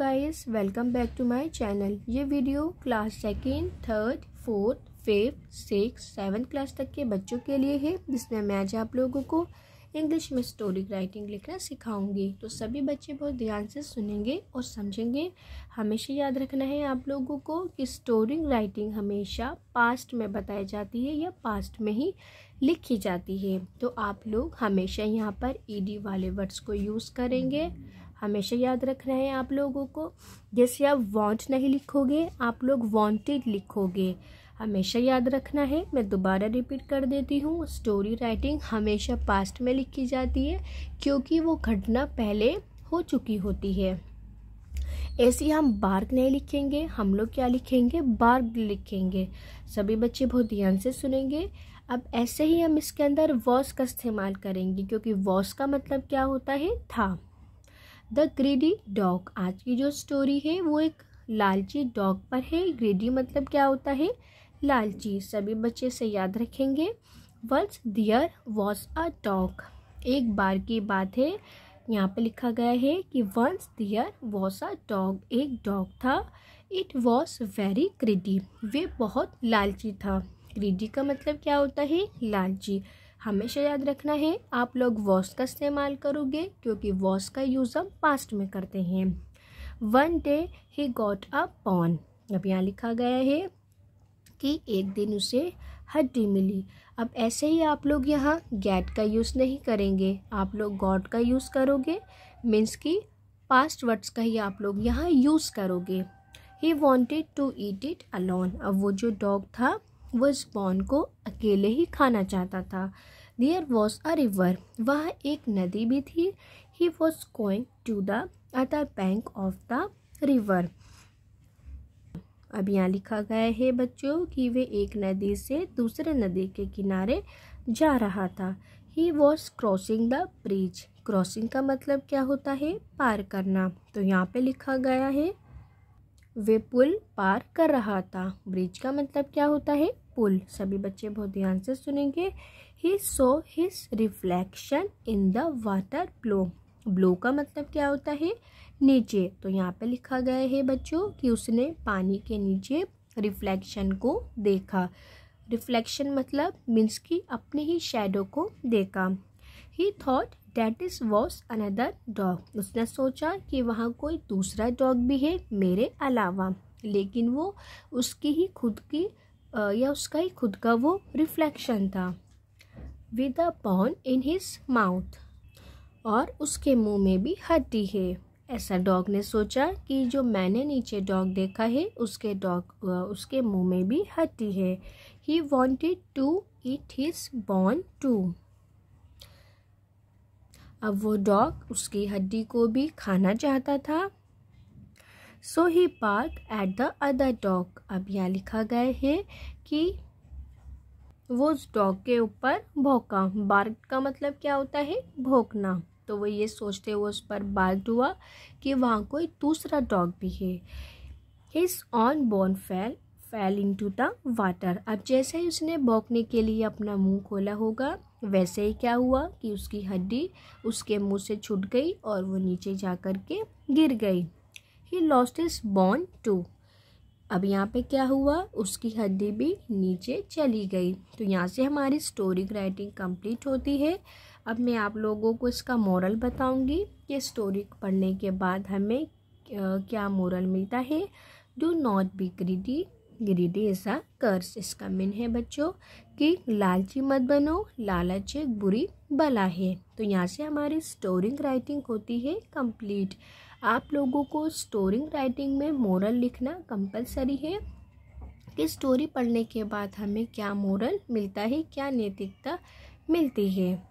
guys welcome back to my channel ये video class second third fourth fifth six seven class तक के बच्चों के लिए है जिसमें मैं आज आप लोगों को इंग्लिश में स्टोरी राइटिंग लिखना सिखाऊंगी तो सभी बच्चे बहुत ध्यान से सुनेंगे और समझेंगे हमेशा याद रखना है आप लोगों को कि स्टोरी राइटिंग हमेशा पास्ट में बताई जाती है या पास्ट में ही लिखी जाती है तो आप लोग हमेशा यहाँ पर ई वाले वर्ड्स को यूज़ करेंगे हमेशा याद रख रहे हैं आप लोगों को जैसे आप वॉन्ट नहीं लिखोगे आप लोग वॉन्टेड लिखोगे हमेशा याद रखना है मैं दोबारा रिपीट कर देती हूँ स्टोरी राइटिंग हमेशा पास्ट में लिखी जाती है क्योंकि वो घटना पहले हो चुकी होती है ऐसी हम बार्क नहीं लिखेंगे हम लोग क्या लिखेंगे बार्क लिखेंगे सभी बच्चे बहुत ध्यान से सुनेंगे अब ऐसे ही हम इसके अंदर वॉस का इस्तेमाल करेंगे क्योंकि वॉस का मतलब क्या होता है था द ग्रेडी डॉग आज की जो स्टोरी है वो एक लालची डॉग पर है ग्रेडी मतलब क्या होता है लालची सभी बच्चे से याद रखेंगे once there was a dog एक बार की बात है यहाँ पे लिखा गया है कि once there was a dog एक डॉग था इट वॉज वेरी क्रिडी वे बहुत लालची था क्रिडी का मतलब क्या होता है लालची हमेशा याद रखना है आप लोग वॉस का इस्तेमाल करोगे क्योंकि वॉस का यूज़ हम पास्ट में करते हैं one day he got a bone अब यहाँ लिखा गया है कि एक दिन उसे हड्डी मिली अब ऐसे ही आप लोग यहाँ गैट का यूज़ नहीं करेंगे आप लोग गॉड का यूज़ करोगे मीन्स कि पास्ट वर्ड्स का ही आप लोग यहाँ यूज़ करोगे he wanted to eat it alone अब वो जो डॉग था वह स्पॉन को अकेले ही खाना चाहता था देयर वॉज अ रिवर वह एक नदी भी थी he was going to the other bank of the river अब यहाँ लिखा गया है बच्चों कि वे एक नदी से दूसरे नदी के किनारे जा रहा था he was crossing the bridge crossing का मतलब क्या होता है पार करना तो यहाँ पे लिखा गया है वे पुल पार कर रहा था ब्रिज का मतलब क्या होता है पुल सभी बच्चे बहुत ध्यान से सुनेंगे he saw his reflection in the water below below का मतलब क्या होता है नीचे तो यहाँ पे लिखा गया है बच्चों कि उसने पानी के नीचे रिफ्लेक्शन को देखा रिफ्लेक्शन मतलब मीन्स कि अपने ही शेडो को देखा he thought is was another dog उसने सोचा कि वहाँ कोई दूसरा डॉग भी है मेरे अलावा लेकिन वो उसकी ही खुद की या उसका ही खुद का वो रिफ्लेक्शन था विद अ बॉन इन हिज माउथ और उसके मुंह में भी हड्डी है ऐसा डॉग ने सोचा कि जो मैंने नीचे डॉग देखा है उसके डॉग उसके मुंह में भी हड्डी है he wanted to eat his bone too अब वो डॉग उसकी हड्डी को भी खाना चाहता था so he bark at the other dog अब यह लिखा गया है कि वो उस डॉग के ऊपर भौंका बार्क का मतलब क्या होता है भौंकना तो वो ये सोचते हुए उस पर बार्क हुआ कि वहाँ कोई दूसरा डॉग भी है his own bone fell fell to the water अब जैसे ही उसने बौकने के लिए अपना मुंह खोला होगा वैसे ही क्या हुआ कि उसकी हड्डी उसके मुंह से छूट गई और वो नीचे जा कर के गिर गई he lost is bone to अब यहाँ पे क्या हुआ उसकी हड्डी भी नीचे चली गई तो यहाँ से हमारी स्टोरी राइटिंग कंप्लीट होती है अब मैं आप लोगों को इसका मॉरल बताऊँगी कि स्टोरी पढ़ने के बाद हमें क्या मॉरल मिलता है do not be greedy greedy ऐसा कर्स इसका मीन है बच्चों कि लालची मत बनो लालच एक बुरी भला है तो यहाँ से हमारी स्टोरिंग राइटिंग होती है कंप्लीट आप लोगों को स्टोरिंग राइटिंग में मोरल लिखना कंपलसरी है कि स्टोरी पढ़ने के बाद हमें क्या मोरल मिलता है क्या नैतिकता मिलती है